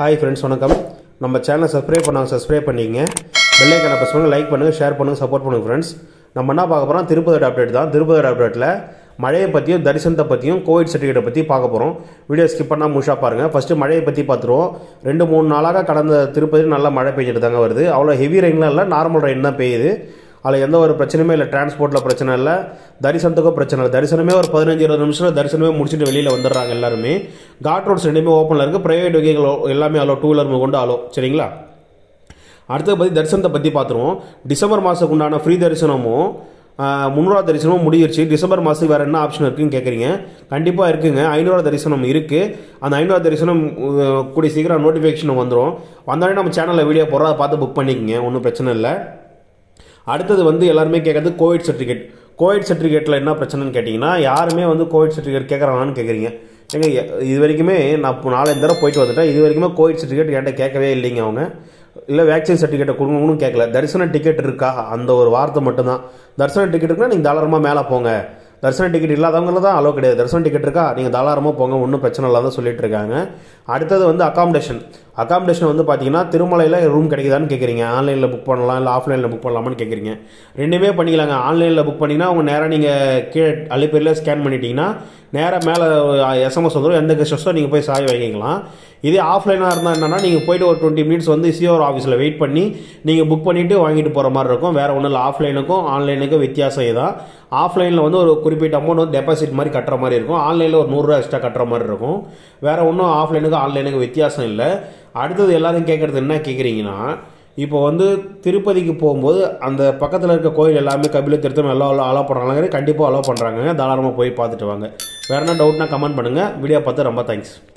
hi friends வணக்கம் நம்ம சேனலை சப்ஸ்கிரைப் பண்ணாங்க சப்ஸ்கிரைப் பண்ணிக்கங்க பெல்லைக்கான கணக்கு பண்ணுங்கள் லைக் பண்ணுங்கள் ஷேர் பண்ணுங்கள் சப்போர்ட் பண்ணுங்கள் ஃப்ரெண்ட்ஸ் நம்ம என்ன பார்க்க போகிறோம் திருப்பதி அப்டேட் தான் திருப்பதி அப்டேட்டில் மழையை பற்றியும் தரிசனத்தை பற்றியும் கோவிட் சர்டிஃபிகேட்டை பற்றி பார்க்க போகிறோம் வீடியோ ஸ்கிப் பண்ணால் முழுஷாக பாருங்கள் ஃபஸ்ட்டு மழையை பற்றி பார்த்துருவோம் ரெண்டு மூணு நாளாக கடந்த திருப்பதி நல்லா மழை பெஞ்சிட்டு தாங்க வருது அவ்வளோ ஹெவி ரெயின்லாம் இல்லை நார்மல் ரெயின் தான் பெய்யுது அதில் எந்த ஒரு பிரச்சனையுமே இல்லை டிரான்ஸ்போர்ட்டில் பிரச்சனை இல்லை தரிசனத்துக்கும் பிரச்சனை இல்லை தரிசனமே ஒரு பதினஞ்சு இருபது நிமிஷத்தில் தரிசனமே முடிச்சுட்டு வெளியில் வந்துடுறாங்க எல்லாருமே காட் ரோட்ஸ் ரெண்டுமே ஓப்பனில் இருக்குது ப்ரைவேட் வகைகள் எல்லாமே ஆலோ டூ வீலர் கொண்டு ஆலோ சரிங்களா அடுத்தது பற்றி தரிசனத்தை பற்றி பார்த்துருவோம் டிசம்பர் மாதத்துக்கு உண்டான ஃப்ரீ தரிசனமும் முந்நூறுவா தரிசனமும் முடிஞ்சிருச்சு டிசம்பர் மாதத்துக்கு வேறு என்ன ஆப்ஷன் இருக்குன்னு கேட்குறீங்க கண்டிப்பாக இருக்குங்க ஐநூறுவா தரிசனம் இருக்குது அந்த ஐநூறுவா தரிசனம் கூடிய சீக்கிரம் நோட்டிஃபிகேஷன் வந்துடும் வந்தோடனே நம்ம சேனலில் வீடியோ போடுறோம் அதை பார்த்து புக் பண்ணிக்கோங்க ஒன்றும் பிரச்சனை இல்லை அடுத்தது வந்து எல்லாருமே கேட்குறது கோவிட் சர்டிஃபிகேட் கோவிட் சர்டிஃபிகேட்டில் என்ன பிரச்சனைன்னு கேட்டிங்கன்னா யாருமே வந்து கோவிட் சர்டிஃபிகேட் கேட்குறாங்கன்னு கேட்குறீங்க ஏங்க இது வரைக்குமே நான் இப்போ நாலஞ்சு தடவை போயிட்டு வந்துட்டேன் இது வரைக்குமே கோவிட் சர்டிஃபிகேட் என்கிட்ட கேட்கவே இல்லைங்க அவங்க இல்லை வேக்சின் சர்டிஃபிகேட்டை கொடுங்கன்னு கேட்கல தரிசன டிக்கெட் இருக்கா அந்த ஒரு வார்த்தை மட்டும்தான் தரிசன டிக்கெட்டுக்குன்னா நீங்கள் தாராளமாக மேலே போங்க தரிசன டிக்கெட் இல்லாதவங்கள தான் அளவு கிடையாது தரிசன டிக்கெட் இருக்கா நீங்கள் தாராளமாக போங்க ஒன்றும் பிரச்சனை இல்லாத சொல்லிட்டு இருக்காங்க அடுத்தது வந்து அகாமடேஷன் அகாமடேஷன் வந்து பார்த்தீங்கன்னா திருமலையில் ரூம் கிடைக்குதான்னு கேட்குறீங்க ஆன்லைனில் புக் பண்ணலாம் இல்லை ஆஃப்லைனில் புக் பண்ணலாமான்னு கேட்குறீங்க ரெண்டுமே பண்ணிக்கலாங்க ஆன்லைனில் புக் பண்ணிங்கன்னா அவங்க நேராக நீங்கள் கீழே அள்ளிப்பேரில் ஸ்கேன் பண்ணிட்டீங்கன்னா நேராக மேலே எஸ்எம்எஸ் வந்துடும் எந்த கெஸ்டஸோ நீங்கள் போய் சாய் வாங்கிக்கலாம் இதே ஆஃப்லைனாக இருந்தால் என்னென்னா நீங்கள் போய்ட்டு ஒரு டுவெண்ட்டி மினிட்ஸ் வந்து சிஓர் ஆஃபீஸில் வெயிட் பண்ணி நீங்கள் புக் பண்ணிவிட்டு வாங்கிட்டு போகிற மாதிரி இருக்கும் வேறு ஒன்றும் இல்லை ஆஃப்லைனுக்கும் ஆன்லைனுக்கும் வித்தியாசம் இதான் ஆஃப்லைனில் வந்து ஒரு குறிப்பிட்ட அமௌண்ட் வந்து டெபாசிட் மாதிரி கட்டுற மாதிரி இருக்கும் ஆன்லைனில் ஒரு நூறுரூவா எக்ஸ்ட்ரா கட்டுற மாதிரி இருக்கும் வேறு ஒன்றும் ஆஃப்லைனுக்கு ஆன்லைனுக்கு வித்தியாசம் இல்லை அடுத்தது எல்லாரும் கேட்குறது என்ன கேட்குறீங்கன்னா இப்போ வந்து திருப்பதிக்கு போகும்போது அந்த பக்கத்தில் இருக்க கோயில் எல்லாமே கபில திருத்தம் எல்லாம் அலோவ் பண்ணுறாங்க கண்டிப்பாக அலோவ் பண்ணுறாங்க தாராளமாக போய் பார்த்துட்டு வாங்க வேறு என்ன டவுட்னா கமெண்ட் பண்ணுங்கள் வீடியோ பார்த்து ரொம்ப தேங்க்ஸ்